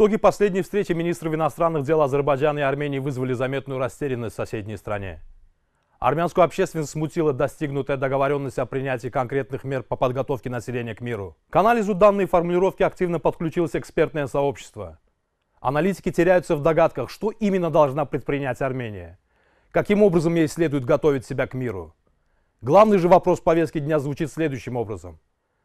Итоги последней встречи министров иностранных дел Азербайджана и Армении вызвали заметную растерянность в соседней стране. Армянскую общественность смутила достигнутая договоренность о принятии конкретных мер по подготовке населения к миру. К анализу данной формулировки активно подключилось экспертное сообщество. Аналитики теряются в догадках, что именно должна предпринять Армения. Каким образом ей следует готовить себя к миру? Главный же вопрос повестки дня звучит следующим образом.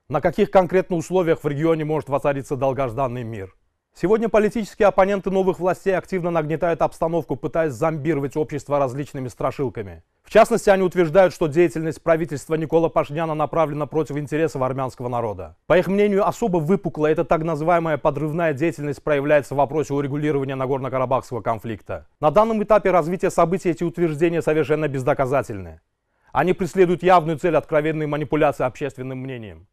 На каких конкретно условиях в регионе может воцариться долгожданный мир? Сегодня политические оппоненты новых властей активно нагнетают обстановку, пытаясь зомбировать общество различными страшилками. В частности, они утверждают, что деятельность правительства Никола Пашняна направлена против интересов армянского народа. По их мнению, особо выпукла эта так называемая подрывная деятельность проявляется в вопросе урегулирования Нагорно-Карабахского конфликта. На данном этапе развития событий эти утверждения совершенно бездоказательны. Они преследуют явную цель откровенной манипуляции общественным мнением.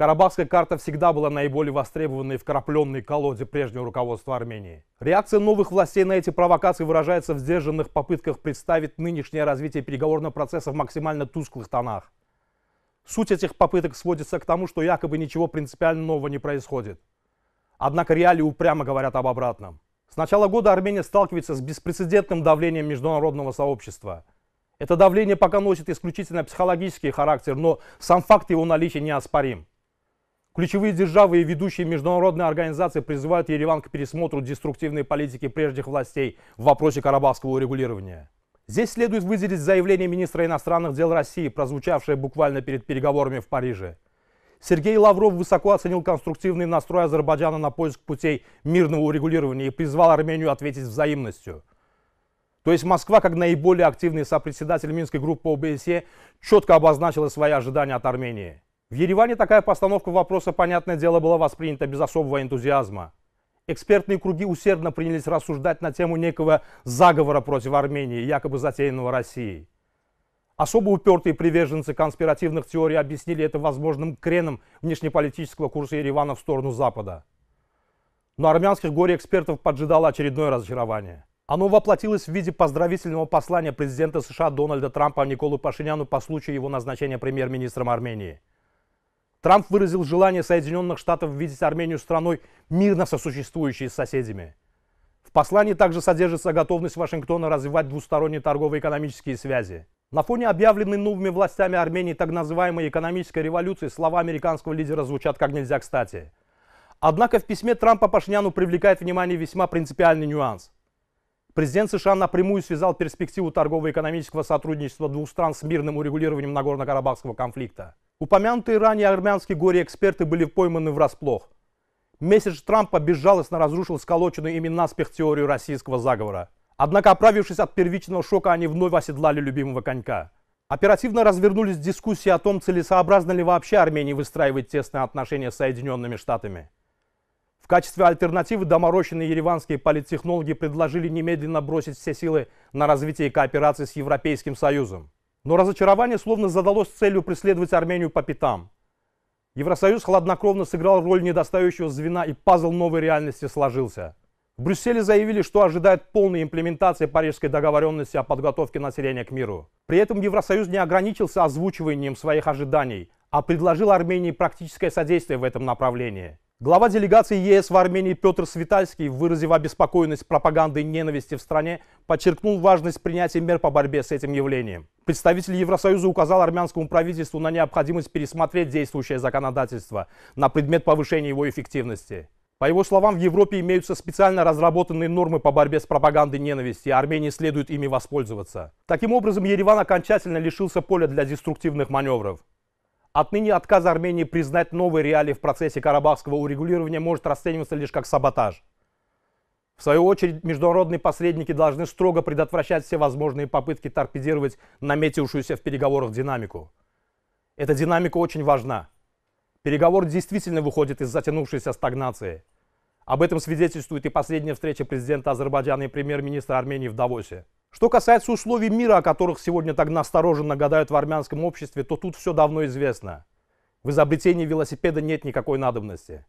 Карабахская карта всегда была наиболее востребованной в крапленной колоде прежнего руководства Армении. Реакция новых властей на эти провокации выражается в сдержанных попытках представить нынешнее развитие переговорного процесса в максимально тусклых тонах. Суть этих попыток сводится к тому, что якобы ничего принципиально нового не происходит. Однако реалии упрямо говорят об обратном. С начала года Армения сталкивается с беспрецедентным давлением международного сообщества – это давление пока носит исключительно психологический характер, но сам факт его наличия неоспорим. Ключевые державы и ведущие международные организации призывают Ереван к пересмотру деструктивной политики прежних властей в вопросе карабахского урегулирования. Здесь следует выделить заявление министра иностранных дел России, прозвучавшее буквально перед переговорами в Париже. Сергей Лавров высоко оценил конструктивный настрой Азербайджана на поиск путей мирного урегулирования и призвал Армению ответить взаимностью. То есть Москва, как наиболее активный сопредседатель Минской группы ОБСЕ, четко обозначила свои ожидания от Армении. В Ереване такая постановка вопроса, понятное дело, была воспринята без особого энтузиазма. Экспертные круги усердно принялись рассуждать на тему некого заговора против Армении, якобы затеянного Россией. Особо упертые приверженцы конспиративных теорий объяснили это возможным креном внешнеполитического курса Еревана в сторону Запада. Но армянских горе-экспертов поджидало очередное разочарование. Оно воплотилось в виде поздравительного послания президента США Дональда Трампа Николу Пашиняну по случаю его назначения премьер-министром Армении – Трамп выразил желание Соединенных Штатов видеть Армению страной, мирно сосуществующей с соседями. В послании также содержится готовность Вашингтона развивать двусторонние торгово-экономические связи. На фоне объявленной новыми властями Армении так называемой экономической революции слова американского лидера звучат как нельзя кстати. Однако в письме Трампа Пашняну привлекает внимание весьма принципиальный нюанс. Президент США напрямую связал перспективу торгово-экономического сотрудничества двух стран с мирным урегулированием Нагорно-Карабахского конфликта. Упомянутые ранее армянские горе-эксперты были пойманы врасплох. Месседж Трампа безжалостно разрушил сколоченную ими наспех теорию российского заговора. Однако, оправившись от первичного шока, они вновь оседлали любимого конька. Оперативно развернулись дискуссии о том, целесообразно ли вообще Армении выстраивать тесные отношения с Соединенными Штатами. В качестве альтернативы доморощенные ереванские политтехнологи предложили немедленно бросить все силы на развитие кооперации с Европейским Союзом. Но разочарование словно задалось целью преследовать Армению по пятам. Евросоюз хладнокровно сыграл роль недостающего звена и пазл новой реальности сложился. В Брюсселе заявили, что ожидает полной имплементации парижской договоренности о подготовке населения к миру. При этом Евросоюз не ограничился озвучиванием своих ожиданий, а предложил Армении практическое содействие в этом направлении. Глава делегации ЕС в Армении Петр Светальский, выразив обеспокоенность пропагандой ненависти в стране, подчеркнул важность принятия мер по борьбе с этим явлением. Представитель Евросоюза указал армянскому правительству на необходимость пересмотреть действующее законодательство на предмет повышения его эффективности. По его словам, в Европе имеются специально разработанные нормы по борьбе с пропагандой ненависти, и Армении следует ими воспользоваться. Таким образом, Ереван окончательно лишился поля для деструктивных маневров. Отныне отказ Армении признать новые реалии в процессе карабахского урегулирования может расцениваться лишь как саботаж. В свою очередь, международные посредники должны строго предотвращать все возможные попытки торпедировать наметившуюся в переговорах динамику. Эта динамика очень важна. Переговор действительно выходит из затянувшейся стагнации. Об этом свидетельствует и последняя встреча президента Азербайджана и премьер-министра Армении в Давосе. Что касается условий мира, о которых сегодня так настороженно гадают в армянском обществе, то тут все давно известно. В изобретении велосипеда нет никакой надобности.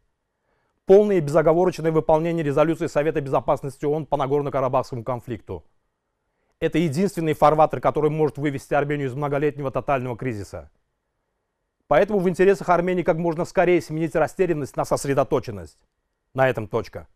Полное и безоговорочное выполнение резолюции Совета Безопасности ООН по Нагорно-Карабахскому конфликту. Это единственный фарватер, который может вывести Армению из многолетнего тотального кризиса. Поэтому в интересах Армении как можно скорее сменить растерянность на сосредоточенность. На этом точка.